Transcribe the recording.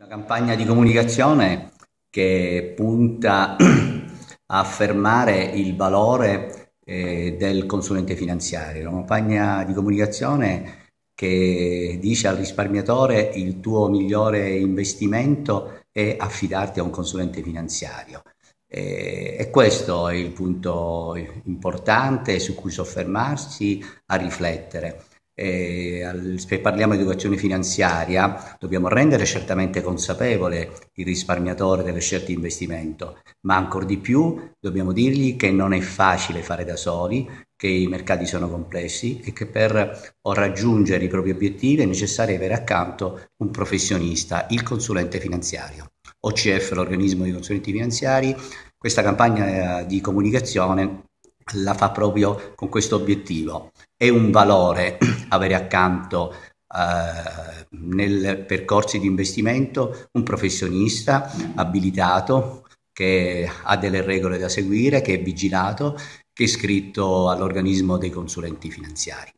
Una campagna di comunicazione che punta a affermare il valore eh, del consulente finanziario, una campagna di comunicazione che dice al risparmiatore il tuo migliore investimento è affidarti a un consulente finanziario. E, eh, e questo è il punto importante su cui soffermarsi a riflettere se parliamo di educazione finanziaria, dobbiamo rendere certamente consapevole il risparmiatore delle scelte di investimento, ma ancora di più dobbiamo dirgli che non è facile fare da soli, che i mercati sono complessi e che per raggiungere i propri obiettivi è necessario avere accanto un professionista, il consulente finanziario. OCF, l'organismo dei consulenti finanziari, questa campagna eh, di comunicazione la fa proprio con questo obiettivo. È un valore avere accanto eh, nel percorso di investimento un professionista abilitato che ha delle regole da seguire, che è vigilato, che è iscritto all'organismo dei consulenti finanziari.